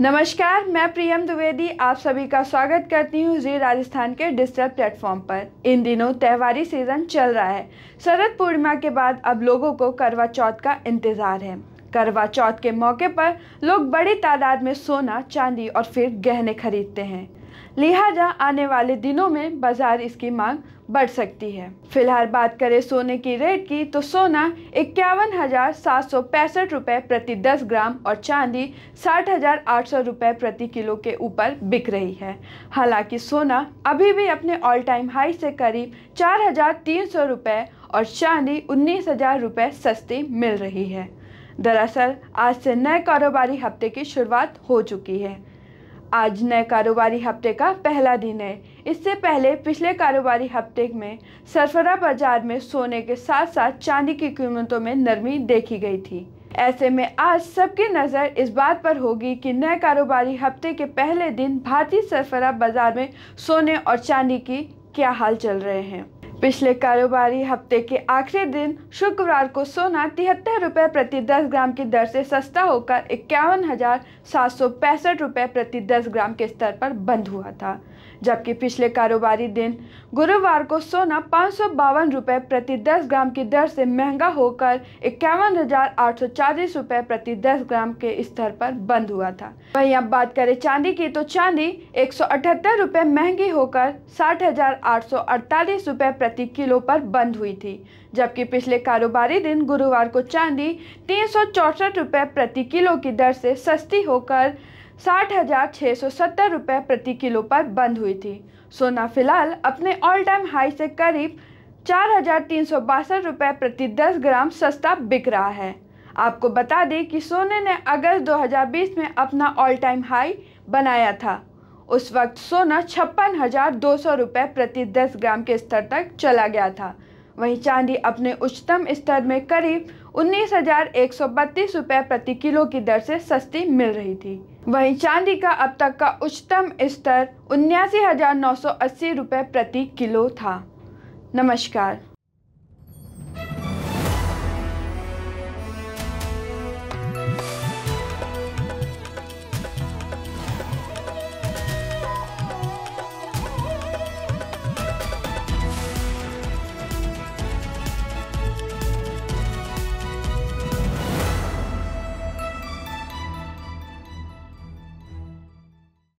नमस्कार मैं प्रियम द्विवेदी आप सभी का स्वागत करती हूँ जी राजस्थान के डिजिटल प्लेटफॉर्म पर इन दिनों त्यौहारी सीजन चल रहा है शरद पूर्णिमा के बाद अब लोगों को करवा चौथ का इंतज़ार है करवा चौथ के मौके पर लोग बड़ी तादाद में सोना चांदी और फिर गहने खरीदते हैं लिहाजा आने वाले दिनों में बाजार इसकी मांग बढ़ सकती है फिलहाल बात करें सोने की रेट की तो सोना इक्यावन हजार सात सौ पैंसठ रुपए प्रति दस ग्राम और चांदी साठ हजार आठ सौ रुपए प्रति किलो के ऊपर बिक रही है हालांकि सोना अभी भी अपने ऑल टाइम हाई से करीब चार हजार तीन सौ रुपए और चांदी उन्नीस हजार रुपए सस्ती मिल रही है दरअसल आज से नए कारोबारी हफ्ते की शुरुआत हो चुकी है आज नए कारोबारी हफ्ते का पहला दिन है इससे पहले पिछले कारोबारी हफ्ते में सरफरा बाजार में सोने के साथ साथ चांदी की कीमतों में नरमी देखी गई थी ऐसे में आज सबकी नज़र इस बात पर होगी कि नए कारोबारी हफ्ते के पहले दिन भारतीय सरफरा बाजार में सोने और चांदी की क्या हाल चल रहे हैं पिछले कारोबारी हफ्ते के आखिरी दिन शुक्रवार को सोना तिहत्तर रुपये प्रति 10 ग्राम की दर से सस्ता होकर इक्यावन हज़ार सात सौ पैंसठ रुपये प्रति 10 ग्राम के स्तर पर बंद हुआ था जबकि पिछले कारोबारी दिन गुरुवार को सोना पाँच सौ बावन रुपये प्रति 10 ग्राम की दर से महंगा होकर इक्यावन हज़ार आठ सौ चालीस रुपये प्रति 10 ग्राम के स्तर पर बंद हुआ था वहीं अब बात करें चांदी की तो चांदी एक सौ अठहत्तर रुपये महंगी होकर साठ हज़ार आठ सौ अड़तालीस रुपये प्रति प्रति किलो पर बंद हुई थी जबकि पिछले कारोबारी दिन गुरुवार को चांदी तीन सौ प्रति किलो की दर से सस्ती होकर साठ हज़ार छः सौ सत्तर रुपये प्रति किलो पर बंद हुई थी सोना फिलहाल अपने ऑल टाइम हाई से करीब चार हज़ार तीन सौ बासठ रुपये प्रति दस ग्राम सस्ता बिक रहा है आपको बता दें कि सोने ने अगस्त 2020 में अपना ऑल टाइम हाई बनाया था उस वक्त सोना छप्पन हजार दो सौ रुपये प्रति दस ग्राम के स्तर तक चला गया था वहीं चांदी अपने उच्चतम स्तर में करीब उन्नीस हजार एक सौ बत्तीस रुपये प्रति किलो की दर से सस्ती मिल रही थी वहीं चांदी का अब तक का उच्चतम स्तर उन्यासी हजार नौ सौ अस्सी रुपये प्रति किलो था नमस्कार